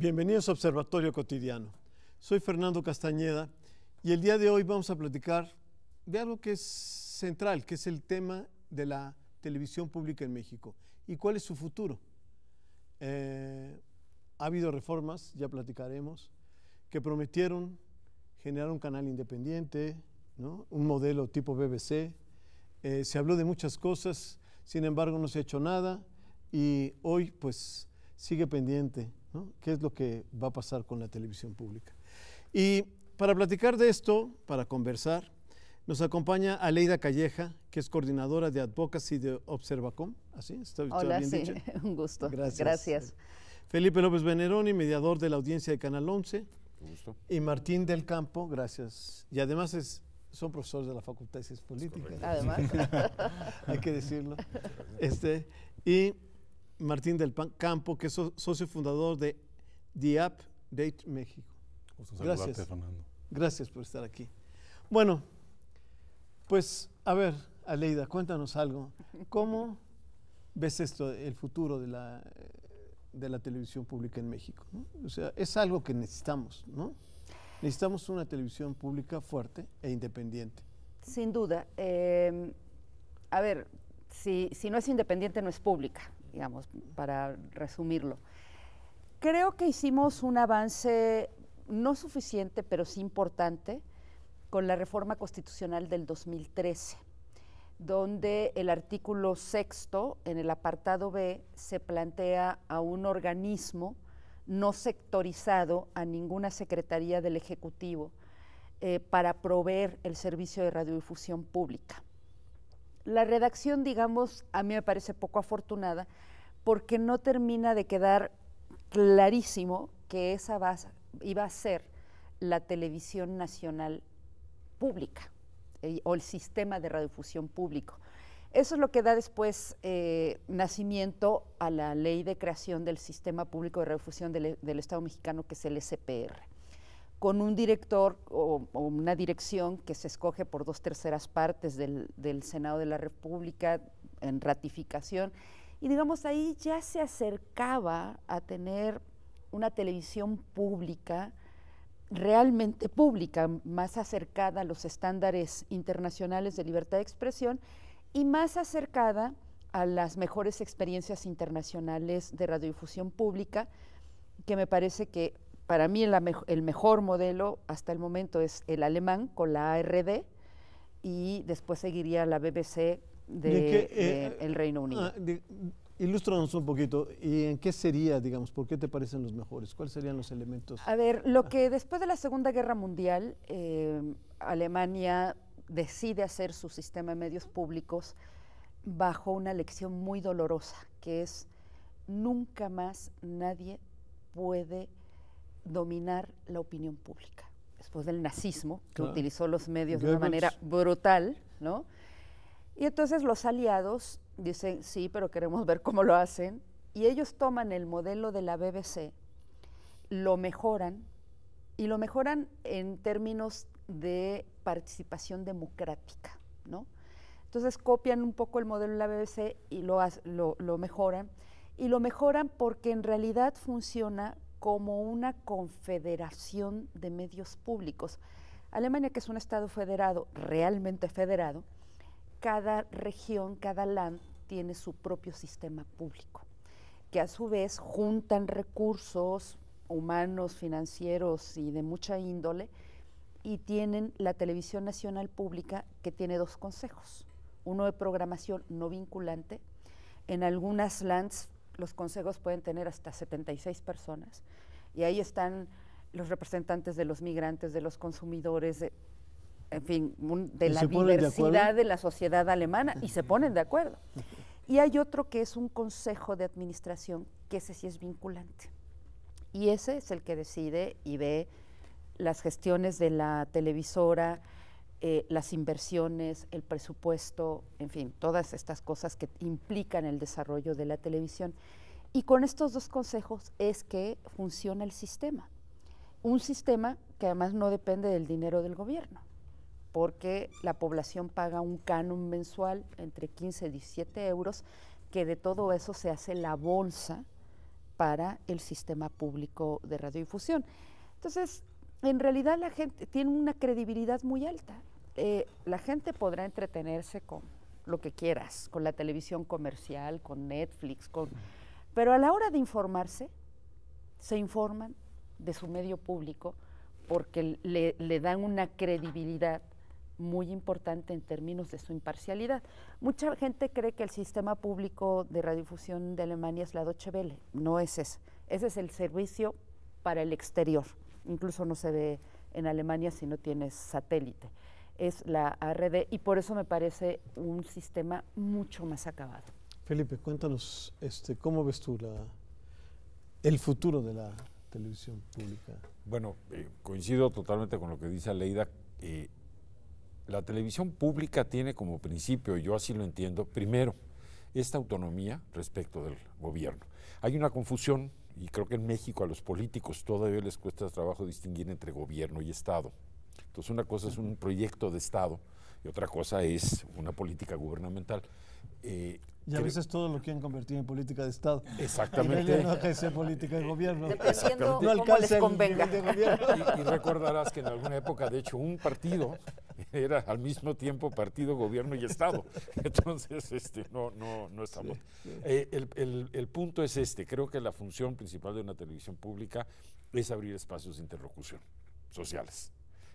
Bienvenidos a Observatorio Cotidiano. Soy Fernando Castañeda y el día de hoy vamos a platicar de algo que es central, que es el tema de la televisión pública en México y cuál es su futuro. Eh, ha habido reformas, ya platicaremos, que prometieron generar un canal independiente, un modelo tipo BBC. Eh, se habló de muchas cosas, sin embargo no se ha hecho nada y hoy pues sigue pendiente ¿Qué es lo que va a pasar con la televisión pública? Y para platicar de esto, para conversar, nos acompaña Aleida Calleja, que es coordinadora de Advocacy de Observacom. ¿Así? ¿Ah, ¿Está, dicho? Hola, sí, un gusto. Gracias. Felipe López Veneroni, mediador de la audiencia de Canal 11. gusto. Y Martín del Campo, gracias. Y además es, son profesores de la Facultad de Ciencias Políticas. Además. Hay que decirlo. Este, y Martín del Campo, que es socio fundador de The Date México. Gracias. Fernando. Gracias por estar aquí. Bueno, pues a ver, Aleida, cuéntanos algo. ¿Cómo ves esto, el futuro de la, de la televisión pública en México? O sea, es algo que necesitamos, ¿no? Necesitamos una televisión pública fuerte e independiente. Sin duda. Eh, a ver, si no es independiente, no es pública digamos, para resumirlo. Creo que hicimos un avance no suficiente, pero sí importante, con la reforma constitucional del 2013, donde el artículo sexto, en el apartado B, se plantea a un organismo no sectorizado a ninguna secretaría del Ejecutivo eh, para proveer el servicio de radiodifusión pública la redacción, digamos, a mí me parece poco afortunada porque no termina de quedar clarísimo que esa iba a ser la televisión nacional pública eh, o el sistema de radiodifusión público. Eso es lo que da después eh, nacimiento a la ley de creación del Sistema Público de Radiodifusión del, del Estado mexicano, que es el SPR con un director o, una dirección que se escoge por dos terceras partes del, del, Senado de la República en ratificación. Y digamos, ahí ya se acercaba a tener una televisión pública, realmente pública, más acercada a los estándares internacionales de libertad de expresión y más acercada a las mejores experiencias internacionales de radiodifusión pública, que me parece que para mí el, mejor modelo hasta el momento es el alemán con la ARD y después seguiría la BBC del eh, Reino ah, Unido. Ilustranos Ilústranos un poquito, ¿y en qué sería, digamos, por qué te parecen los mejores? ¿Cuáles serían los elementos? A ver, lo ah. que después de la Segunda Guerra Mundial, eh, Alemania decide hacer su sistema de medios públicos bajo una lección muy dolorosa, que es nunca más nadie puede dominar la opinión pública. Después del nazismo, que utilizó los medios de una manera brutal, ¿no? Y entonces los aliados dicen, sí, pero queremos ver cómo lo hacen. Y ellos toman el modelo de la BBC, lo mejoran, y lo mejoran en términos de participación democrática, ¿no? Entonces copian un poco el modelo de la BBC y lo, lo, lo mejoran. Y lo mejoran porque en realidad funciona como una confederación de medios públicos. Alemania, que es un Estado federado, realmente federado, cada región, cada land tiene su propio sistema público, que a su vez juntan recursos humanos, financieros y de mucha índole, y tienen la televisión nacional pública que tiene dos consejos, uno de programación no vinculante, en algunas lands los consejos pueden tener hasta 76 personas y ahí están los representantes de los migrantes, de los consumidores, en fin, de la diversidad de, la sociedad alemana y se ponen de acuerdo. Y hay otro que es un consejo de administración, que ese sí es vinculante. Y ese es el que decide y ve las gestiones de la televisora, eh, las inversiones, el presupuesto, en fin, todas estas cosas que implican el desarrollo de la televisión. Y con estos dos consejos es que funciona el sistema. Un sistema que además no depende del dinero del gobierno, porque la población paga un canon mensual entre 15 y 17 euros, que de todo eso se hace la bolsa para el sistema público de radiodifusión. Entonces, en realidad la gente tiene una credibilidad muy alta eh, la gente podrá entretenerse con lo que quieras, con la televisión comercial, con Netflix, con... Pero a la hora de informarse, se informan de su medio público porque le, dan una credibilidad muy importante en términos de su imparcialidad. Mucha gente cree que el sistema público de radiodifusión de Alemania es la Deutsche Welle. No es eso. Ese es el servicio para el exterior. Incluso no se ve en Alemania si no tienes satélite es la ARD y por eso me parece un sistema mucho más acabado. Felipe, cuéntanos, este, ¿cómo ves tú la, el futuro de la televisión pública? Bueno, eh, coincido totalmente con lo que dice Aleida. Eh, la televisión pública tiene como principio, yo así lo entiendo, primero, esta autonomía respecto del gobierno. Hay una confusión, y creo que en México a los políticos todavía les cuesta trabajo distinguir entre gobierno y Estado. Entonces una cosa es un proyecto de Estado y otra cosa es una política gubernamental. y a veces todo lo quieren convertir en política de Estado. Exactamente. no que política de gobierno. Dependiendo no cómo les convenga. y, recordarás que en alguna época, de hecho, un partido era al mismo tiempo partido, gobierno y Estado. Entonces, este, no, no, no estamos. Eh, el punto es este. Creo que la función principal de una televisión pública es abrir espacios de interlocución sociales.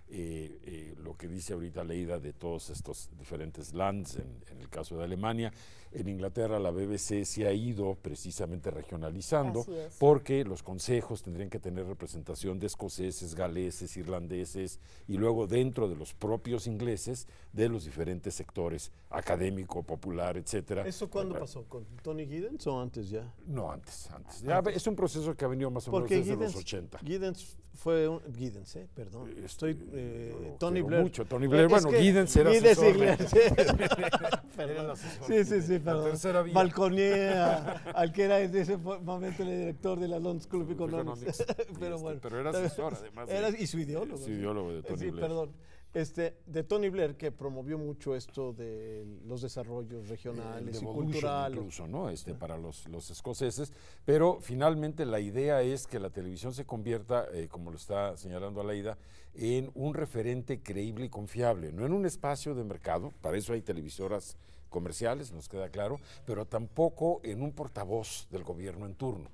Eh, eh, lo que dice ahorita Leida de todos estos diferentes lands, en, el caso de Alemania. En Inglaterra la BBC se ha ido precisamente regionalizando porque los consejos tendrían que tener representación de escoceses, galeses, irlandeses y luego dentro de los propios ingleses de los diferentes sectores académico, popular, etcétera. ¿Eso cuándo pasó? ¿Con Tony Giddens o antes ya? No, antes, antes. es un proceso que ha venido más o menos desde los 80. Giddens fue un, Giddens, ¿eh? perdón. Este, Estoy eh, Tony Blair. Mucho. Tony Blair, bueno, Giddens era asesor. Giddens, Sí, sí, sí, perdón. La tercera al que era en ese momento el director de la London School of Economics. pero este, bueno. Pero era asesor, además. Era, y su ideólogo. Su ideólogo de eh, Tony sí, Blair. Sí, perdón. Este, de Tony Blair, que promovió mucho esto de los desarrollos regionales y culturales. Incluso, ¿no? Este, para los, escoceses. Pero finalmente la idea es que la televisión se convierta, eh, como lo está señalando Alaida, en un referente creíble y confiable, no en un espacio de mercado, para eso hay televisoras comerciales, nos queda claro, pero tampoco en un portavoz del gobierno en turno,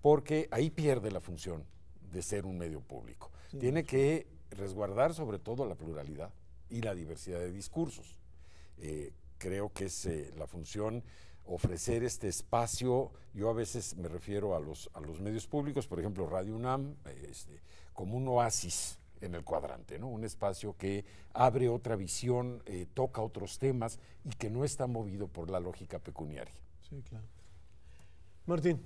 porque ahí pierde la función de ser un medio público. Tiene que resguardar sobre todo la pluralidad y la diversidad de discursos. Eh, creo que es eh, la función ofrecer este espacio, yo a veces me refiero a los, a los medios públicos, por ejemplo Radio UNAM, eh, este, como un oasis en el cuadrante, ¿no? un espacio que abre otra visión, toca otros temas y que no está movido por la lógica pecuniaria. Sí, claro. Martín.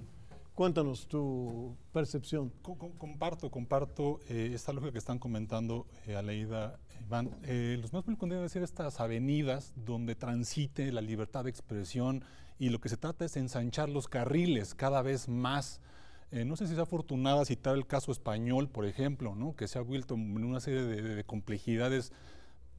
Cuéntanos tu percepción. comparto, comparto eh, esta lógica que están comentando eh, Aleida, Iván. Eh, los más públicos deben ser estas avenidas donde transite la libertad de expresión y lo que se trata es ensanchar los carriles cada vez más. no sé si es afortunada citar el caso español, por ejemplo, que se ha vuelto en una serie de complejidades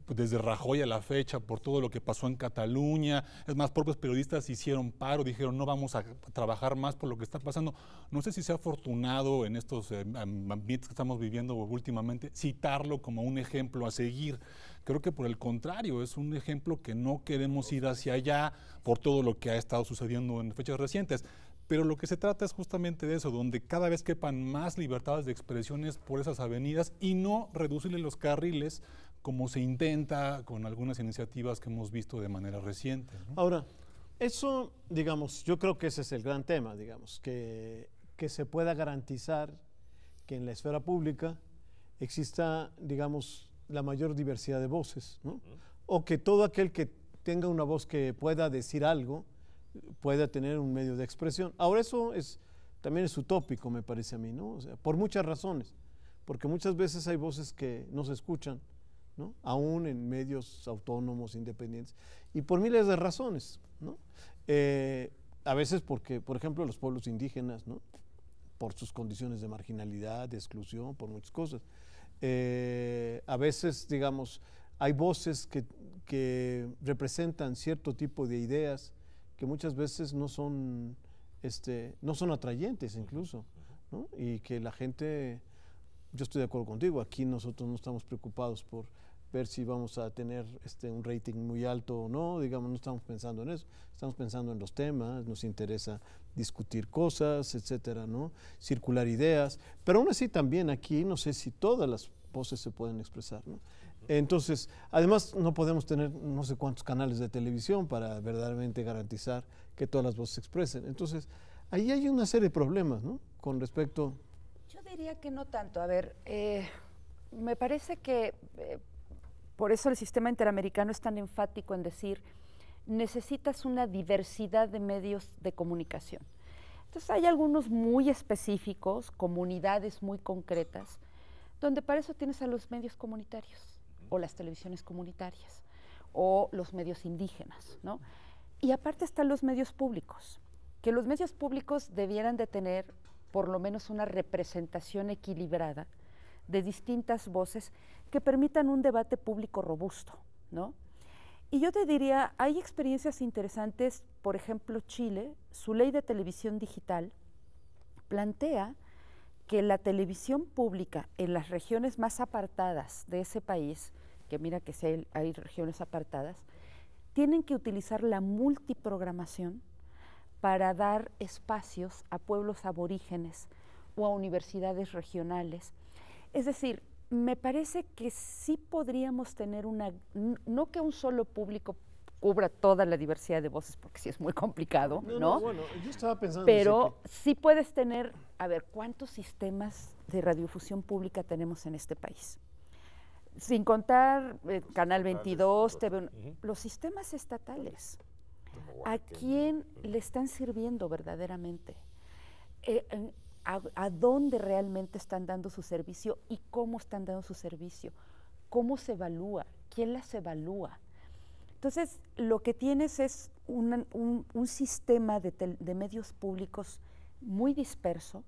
pues, desde Rajoy a la fecha, por todo lo que pasó en Cataluña. Es más, propios periodistas hicieron paro, dijeron no vamos a trabajar más por lo que está pasando. No sé si sea afortunado en estos eh, ambientes que estamos viviendo últimamente citarlo como un ejemplo a seguir. Creo que por el contrario, es un ejemplo que no queremos ir hacia allá por todo lo que ha estado sucediendo en fechas recientes. Pero lo que se trata es justamente de eso, donde cada vez quepan más libertades de expresiones por esas avenidas y no reducirle los carriles como se intenta con algunas iniciativas que hemos visto de manera reciente. Ahora, eso, digamos, yo creo que ese es el gran tema, digamos, que, se pueda garantizar que en la esfera pública exista, digamos, la mayor diversidad de voces, ¿no? O que todo aquel que tenga una voz que pueda decir algo pueda tener un medio de expresión. Ahora eso es también es utópico, me parece a mí, ¿no? por muchas razones, porque muchas veces hay voces que no se escuchan aún en medios autónomos, independientes, y por miles de razones. Eh, a veces porque, por ejemplo, los pueblos indígenas, por sus condiciones de marginalidad, de exclusión, por muchas cosas. Eh, a veces, digamos, hay voces que, representan cierto tipo de ideas que muchas veces no son, este, no son atrayentes incluso, y que la gente, yo estoy de acuerdo contigo, aquí nosotros no estamos preocupados por ver si vamos a tener este, un rating muy alto o no, digamos, no estamos pensando en eso, estamos pensando en los temas, nos interesa discutir cosas, etcétera, ¿no? Circular ideas, pero aún así también aquí no sé si todas las voces se pueden expresar, ¿no? Entonces, además no podemos tener no sé cuántos canales de televisión para verdaderamente garantizar que todas las voces se expresen. Entonces, ahí hay una serie de problemas, ¿no? Con respecto... Yo diría que no tanto. A ver, eh, me parece que eh, por eso el sistema interamericano es tan enfático en decir, necesitas una diversidad de medios de comunicación. Entonces hay algunos muy específicos, comunidades muy concretas, donde para eso tienes a los medios comunitarios o las televisiones comunitarias o los medios indígenas, ¿no? Y aparte están los medios públicos, que los medios públicos debieran de tener por lo menos una representación equilibrada de distintas voces que permitan un debate público robusto, Y yo te diría, hay experiencias interesantes, por ejemplo, Chile, su ley de televisión digital plantea que la televisión pública en las regiones más apartadas de ese país, que mira que hay regiones apartadas, tienen que utilizar la multiprogramación para dar espacios a pueblos aborígenes o a universidades regionales es decir, me parece que sí podríamos tener una, no que un solo público cubra toda la diversidad de voces, porque sí es muy complicado, ¿no? no, no Pero sí puedes tener, a ver, ¿cuántos sistemas de radiodifusión pública tenemos en este país? Sin contar eh, Canal 22, TV, los sistemas estatales. ¿A quién le están sirviendo verdaderamente? Eh, a, dónde realmente están dando su servicio y cómo están dando su servicio, cómo se evalúa, quién las evalúa. Entonces, lo que tienes es un, sistema de, medios públicos muy disperso,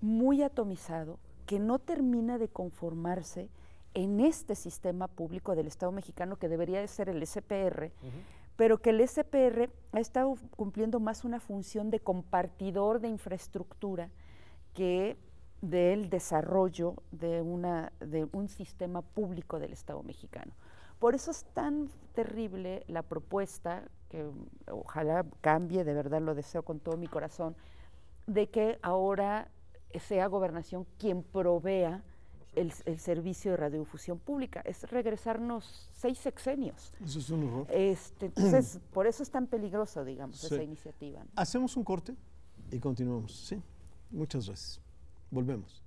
muy atomizado, que no termina de conformarse en este sistema público del Estado mexicano, que debería de ser el SPR, pero que el SPR ha estado cumpliendo más una función de compartidor de infraestructura que del desarrollo de, una, de un sistema público del Estado mexicano. Por eso es tan terrible la propuesta, que ojalá cambie, de verdad lo deseo con todo mi corazón, de que ahora sea gobernación quien provea el, servicio de radiodifusión pública. Es regresarnos seis sexenios. Eso es un error Este, entonces, por eso es tan peligroso, digamos, esa iniciativa. Hacemos un corte y continuamos, ¿sí? Muchas gracias. Volvemos.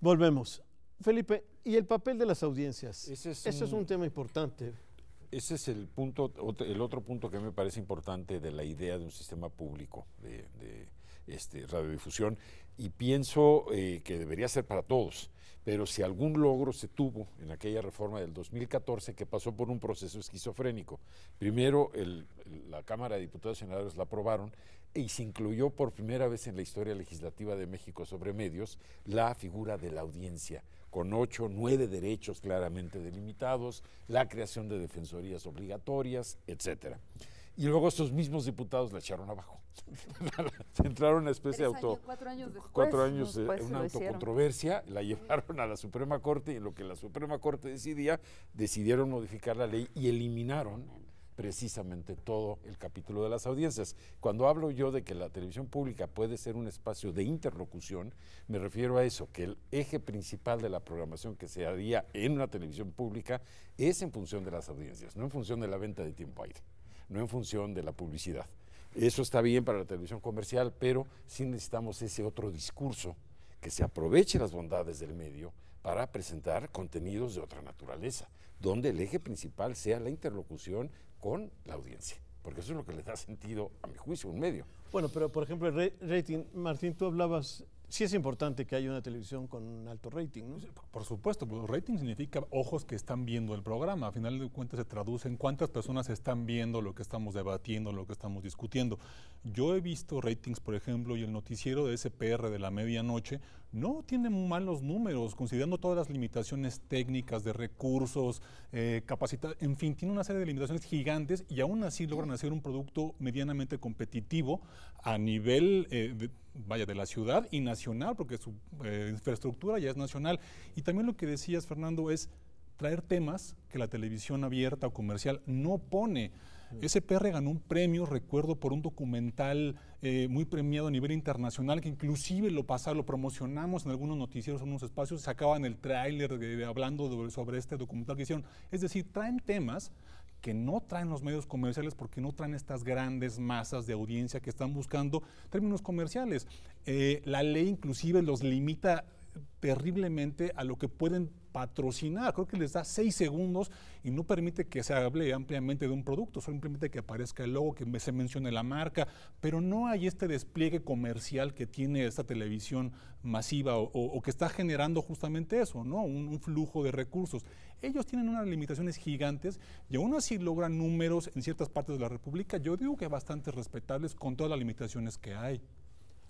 Volvemos. Felipe, ¿y el papel de las audiencias? Ese es, un, es un tema importante. Ese es el punto, el otro punto que me parece importante de la idea de un sistema público de este, radiodifusión y pienso eh, que debería ser para todos. Pero si algún logro se tuvo en aquella reforma del 2014 que pasó por un proceso esquizofrénico, primero la Cámara de Diputados y Senadores la aprobaron y se incluyó por primera vez en la historia legislativa de México sobre medios la figura de la audiencia, con ocho, nueve derechos claramente delimitados, la creación de defensorías obligatorias, etcétera y luego estos mismos diputados la echaron abajo. Entraron entraron una especie de auto. cuatro años pues, una autocontroversia, la llevaron a la Suprema Corte y en lo que la Suprema Corte decidía, decidieron modificar la ley y eliminaron precisamente todo el capítulo de las audiencias. Cuando hablo yo de que la televisión pública puede ser un espacio de interlocución, me refiero a eso, que el eje principal de la programación que se haría en una televisión pública es en función de las audiencias, no en función de la venta de tiempo aire no en función de la publicidad. Eso está bien para la televisión comercial, pero sí necesitamos ese otro discurso que se aproveche las bondades del medio para presentar contenidos de otra naturaleza, donde el eje principal sea la interlocución con la audiencia, porque eso es lo que le da sentido, a mi juicio, un medio. Bueno, pero por ejemplo, el rating, Martín, tú hablabas Sí es importante que haya una televisión con un alto rating, ¿no? Por supuesto, pues, rating significa ojos que están viendo el programa. A final de cuentas se traduce en cuántas personas están viendo lo que estamos debatiendo, lo que estamos discutiendo. Yo he visto ratings, por ejemplo, y el noticiero de SPR de la medianoche no tiene malos números, considerando todas las limitaciones técnicas, de recursos, eh, capacidad, en fin, tiene una serie de limitaciones gigantes y aún así logran hacer un producto medianamente competitivo a nivel, eh, vaya, de la ciudad y nacional, porque su eh, infraestructura ya es nacional. Y también lo que decías, Fernando, es traer temas que la televisión abierta o comercial no pone. SPR ganó un premio, recuerdo, por un documental eh, muy premiado a nivel internacional, que inclusive lo pasaron, lo promocionamos en algunos noticieros, en unos espacios, sacaban el tráiler hablando sobre este documental que hicieron. Es decir, traen temas que no traen los medios comerciales porque no traen estas grandes masas de audiencia que están buscando términos comerciales. Eh, la ley inclusive los limita terriblemente a lo que pueden patrocinar. Creo que les da seis segundos y no permite que se hable ampliamente de un producto, simplemente que aparezca el logo, que se mencione la marca, pero no hay este despliegue comercial que tiene esta televisión masiva o, que está generando justamente eso, ¿no? Un, flujo de recursos. Ellos tienen unas limitaciones gigantes y aún así logran números en ciertas partes de la República, yo digo que bastante respetables con todas las limitaciones que hay.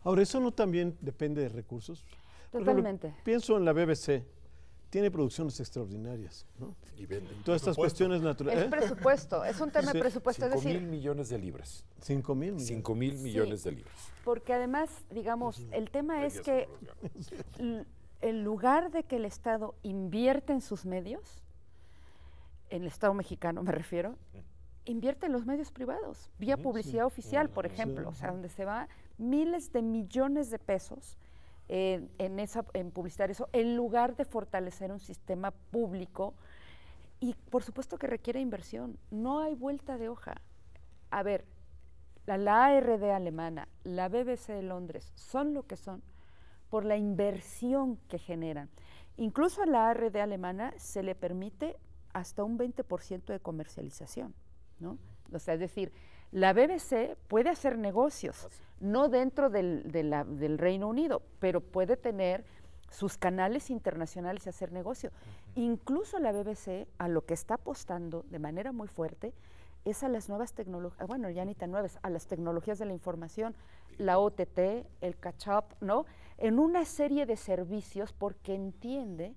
Ahora, ¿eso no también depende de recursos? Totalmente. pienso en la BBC. Tiene producciones extraordinarias. ¿no? Y vende. Todas estas cuestiones naturales. Es ¿eh? presupuesto, es un tema de presupuesto. es decir, mil millones de libras. 5 mil millones. Cinco mil millones de libras. Porque además, digamos, el tema es que en lugar de que el Estado invierte en sus medios, en el Estado mexicano me refiero, invierte en los medios privados, vía publicidad oficial, por ejemplo, o sea, donde se va miles de millones de pesos en, en publicitar eso, en lugar de fortalecer un sistema público. Y por supuesto que requiere inversión, no hay vuelta de hoja. A ver, la, la ARD alemana, la BBC de Londres, son lo que son por la inversión que generan. Incluso a la ARD alemana se le permite hasta un 20% de comercialización, ¿no? O sea, es decir, la BBC puede hacer negocios, no dentro del, del Reino Unido, pero puede tener sus canales internacionales y hacer negocio. Incluso la BBC a lo que está apostando de manera muy fuerte es a las nuevas tecnologías, ah, bueno, ya ni tan nuevas, a las tecnologías de la información, la OTT, el catch-up, ¿no? En una serie de servicios porque entiende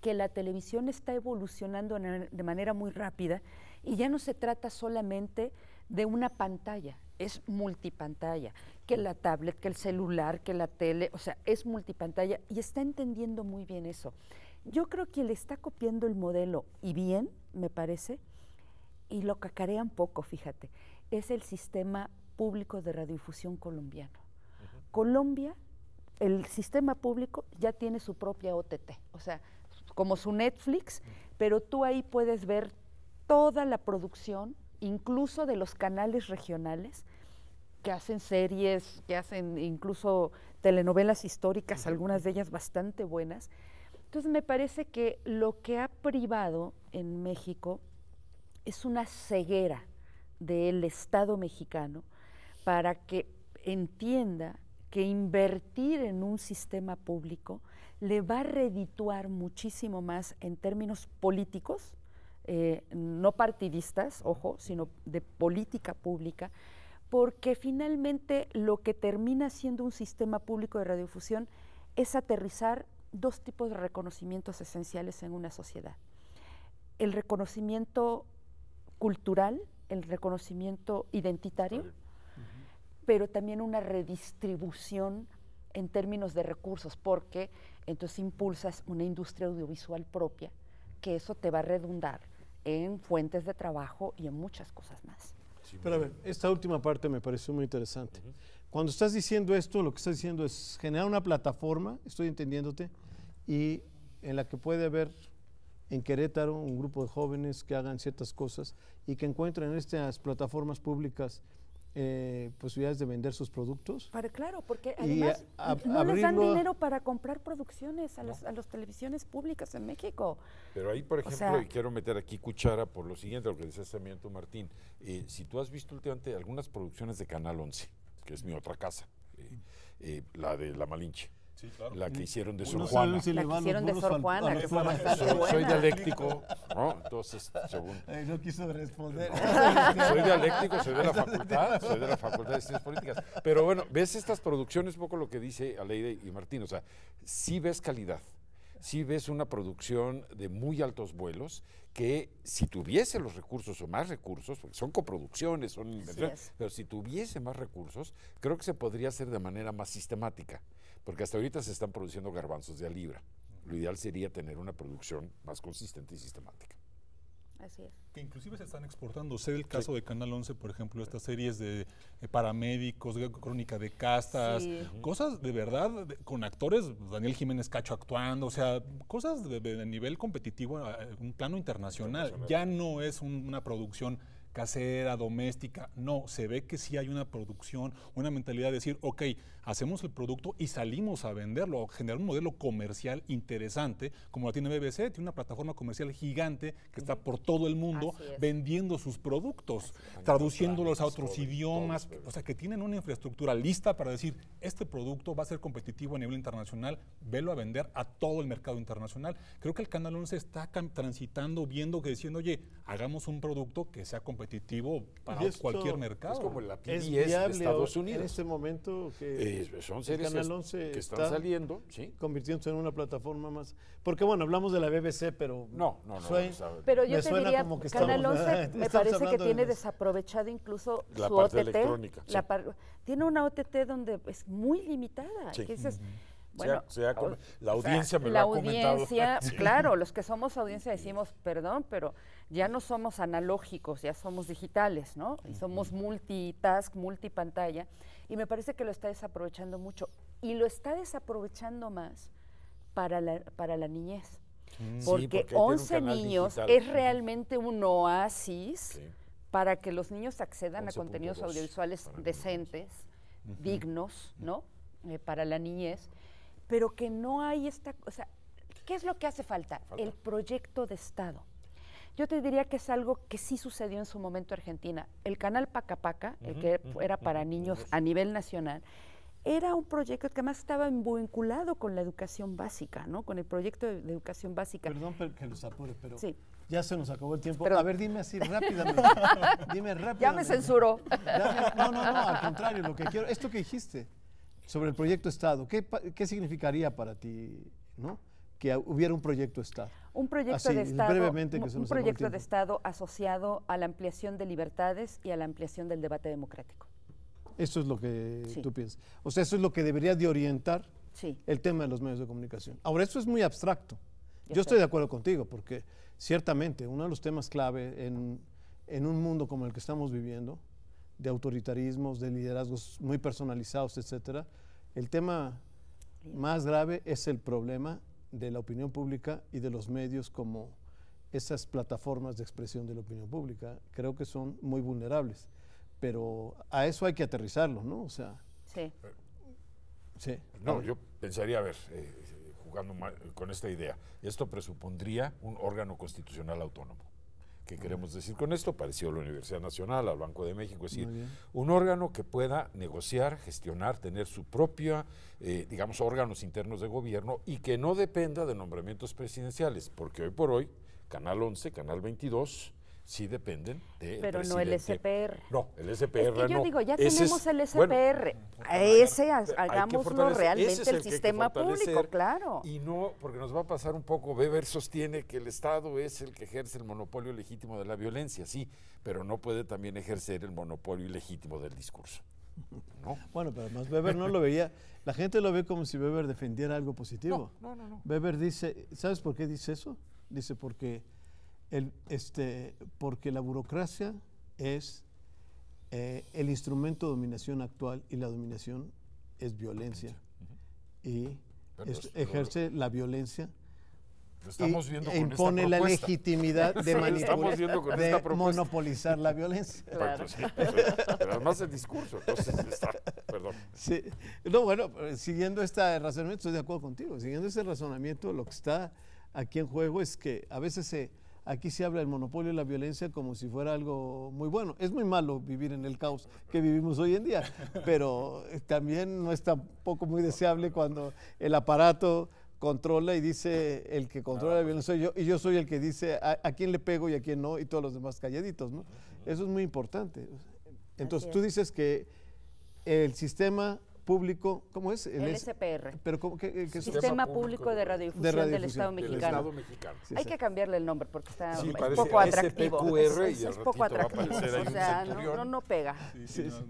que la televisión está evolucionando de manera muy rápida y ya no se trata solamente de una pantalla, es multipantalla, que la tablet, que el celular, que la tele, o sea, es multipantalla y está entendiendo muy bien eso. Yo creo que le está copiando el modelo y bien, me parece, y lo cacarean un poco, fíjate, es el sistema público de radiodifusión colombiano. Colombia, el sistema público ya tiene su propia OTT, o sea, como su Netflix, pero tú ahí puedes ver toda la producción incluso de los canales regionales que hacen series, que hacen incluso telenovelas históricas, algunas de ellas bastante buenas. Entonces me parece que lo que ha privado en México es una ceguera del Estado mexicano para que entienda que invertir en un sistema público le va a redituar muchísimo más en términos políticos eh, no partidistas, ojo, sino de política pública, porque finalmente lo que termina siendo un sistema público de radiodifusión es aterrizar dos tipos de reconocimientos esenciales en una sociedad. El reconocimiento cultural, el reconocimiento identitario, pero también una redistribución en términos de recursos, porque entonces impulsas una industria audiovisual propia, que eso te va a redundar en fuentes de trabajo y en muchas cosas más. Pero a ver, esta última parte me pareció muy interesante. Cuando estás diciendo esto, lo que estás diciendo es generar una plataforma, estoy entendiéndote, y en la que puede haber en Querétaro un grupo de jóvenes que hagan ciertas cosas y que encuentren estas plataformas públicas eh, posibilidades de vender sus productos. Para, claro, porque además no les dan dinero para comprar producciones a, las, a las televisiones públicas en México. Pero ahí, por ejemplo, y quiero meter aquí cuchara por lo siguiente, lo que decías también tú, Martín. Eh, si tú has visto últimamente algunas producciones de Canal 11, que es mi otra casa, eh, la de La Malinche la que hicieron de Sor Juana. de Sor Juana, soy, dialéctico, ¿no? Entonces, quiso responder. soy dialéctico, soy de la facultad, soy de la Facultad de Ciencias Políticas. Pero bueno, ves estas producciones, un poco lo que dice Aleide y Martín, o sea, sí ves calidad. si ves una producción de muy altos vuelos que si tuviese los recursos o más recursos, porque son coproducciones, son inversiones, pero si tuviese más recursos, creo que se podría hacer de manera más sistemática porque hasta ahorita se están produciendo garbanzos de a libra. Lo ideal sería tener una producción más consistente y sistemática. Así es. Que inclusive se están exportando. Sé el caso de Canal 11, por ejemplo, estas series de, eh, paramédicos, crónica de castas, cosas de verdad con actores, Daniel Jiménez Cacho actuando, o sea, cosas de, nivel competitivo, a eh, un plano internacional. Ya no es una producción casera, doméstica. No, se ve que sí hay una producción, una mentalidad de decir, ok, hacemos el producto y salimos a venderlo, generar un modelo comercial interesante, como la tiene BBC, tiene una plataforma comercial gigante que está por todo el mundo vendiendo sus productos, traduciéndolos a otros idiomas, o sea, que tienen una infraestructura lista para decir, este producto va a ser competitivo a nivel internacional, velo a vender a todo el mercado internacional. Creo que el Canal 11 está transitando, viendo que diciendo, oye, hagamos un producto que sea competitivo competitivo para cualquier mercado. Es como la PBS de Estados Unidos. En este momento que eh, son series Canal 11 están está saliendo, convirtiéndose en una plataforma más. Porque bueno, hablamos de la BBC, pero no, no, no. pero yo te diría, como que Canal 11 me parece que tiene desaprovechado incluso su OTT. Electrónica, la tiene una OTT donde es muy limitada. dices, bueno, la audiencia me lo la Claro, los que somos audiencia decimos, perdón, pero ya no somos analógicos, ya somos digitales, ¿no? Y somos multitask, multipantalla. Y me parece que lo está desaprovechando mucho. Y lo está desaprovechando más para la, niñez. Mm, porque, 11 niños es realmente un oasis para que los niños accedan a contenidos audiovisuales decentes, dignos, ¿no? para la niñez pero que no hay esta... O sea, ¿qué es lo que hace falta? El proyecto de Estado. Yo te diría que es algo que sí sucedió en su momento en Argentina. El canal Pacapaca, el que era para niños a nivel nacional, era un proyecto que además estaba vinculado con la educación básica, ¿no? Con el proyecto de, educación básica. Perdón que los apure, pero sí. ya se nos acabó el tiempo. a ver, dime así rápidamente. dime rápidamente. Ya me censuró. no, no, no, al contrario, lo que quiero, esto que dijiste, sobre el proyecto Estado, ¿qué, significaría para ti, que hubiera un proyecto Estado. Un proyecto de Estado. asociado a la ampliación de libertades y a la ampliación del debate democrático. Eso es lo que tú piensas. O sea, eso es lo que debería de orientar el tema de los medios de comunicación. Ahora, esto es muy abstracto. Yo, estoy de acuerdo contigo, porque ciertamente uno de los temas clave en, en un mundo como el que estamos viviendo de autoritarismos, de liderazgos muy personalizados, etcétera. El tema más grave es el problema de la opinión pública y de los medios como esas plataformas de expresión de la opinión pública. Creo que son muy vulnerables, pero a eso hay que aterrizarlo, ¿no? O sea. Sí. No, yo pensaría, a ver, eh, eh, jugando con esta idea, esto presupondría un órgano constitucional autónomo. ¿Qué queremos decir con esto? Parecido a la Universidad Nacional, al Banco de México, es decir, un órgano que pueda negociar, gestionar, tener su propia, eh, digamos, órganos internos de gobierno y que no dependa de nombramientos presidenciales, porque hoy por hoy, Canal 11, Canal 22, sí dependen de. Pero no el SPR. No, el SPR. Es que yo digo, ya tenemos el SPR. a ese hagámoslo realmente el, sistema público, claro. Y no, porque nos va a pasar un poco. Weber sostiene que el Estado es el que ejerce el monopolio legítimo de la violencia, sí, pero no puede también ejercer el monopolio ilegítimo del discurso. Bueno, pero además Weber no lo veía. La gente lo ve como si Weber defendiera algo positivo. no, no. no. Weber dice, ¿sabes por qué dice eso? Dice porque este, porque la burocracia es eh, el instrumento de dominación actual y la dominación es violencia. Y ejerce la violencia. impone la legitimidad de manipular, de monopolizar la violencia. pero además el discurso, entonces está, perdón. No, bueno, eh, siguiendo este razonamiento, estoy de acuerdo contigo, siguiendo ese razonamiento, lo que está aquí en juego es que a veces se aquí se habla del monopolio de la violencia como si fuera algo muy bueno. Es muy malo vivir en el caos que vivimos hoy en día, pero eh, también no es tampoco muy deseable cuando el aparato controla y dice el que controla ah, la pues violencia yo y yo soy el que dice a, quién le pego y a quién no y todos los demás calladitos, Eso es muy importante. Entonces tú dices que el sistema Público, ¿cómo es? El, SPR. ¿Pero qué, Sistema, Público, de Radiodifusión, del, Estado Mexicano. Hay que cambiarle el nombre porque está poco atractivo. SPQR es, es poco atractivo. o sea, no, pega.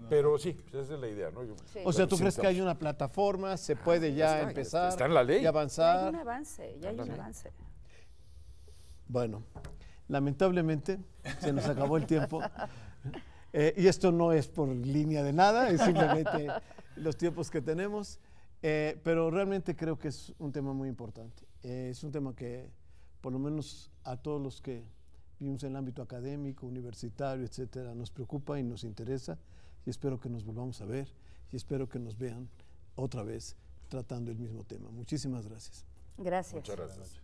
pero sí, pues esa es la idea. ¿no? o sea, ¿tú crees que hay una plataforma? ¿Se ah, puede ya empezar? Está en la ley. Y avanzar. Hay un avance, ya hay un avance. Bueno, lamentablemente se nos acabó el tiempo. Eh, y esto no es por línea de nada, es simplemente los tiempos que tenemos. Eh, pero realmente creo que es un tema muy importante. Eh, es un tema que, por lo menos a todos los que vivimos en el ámbito académico, universitario, etcétera, nos preocupa y nos interesa. Y espero que nos volvamos a ver y espero que nos vean otra vez tratando el mismo tema. Muchísimas gracias. Gracias. Muchas gracias.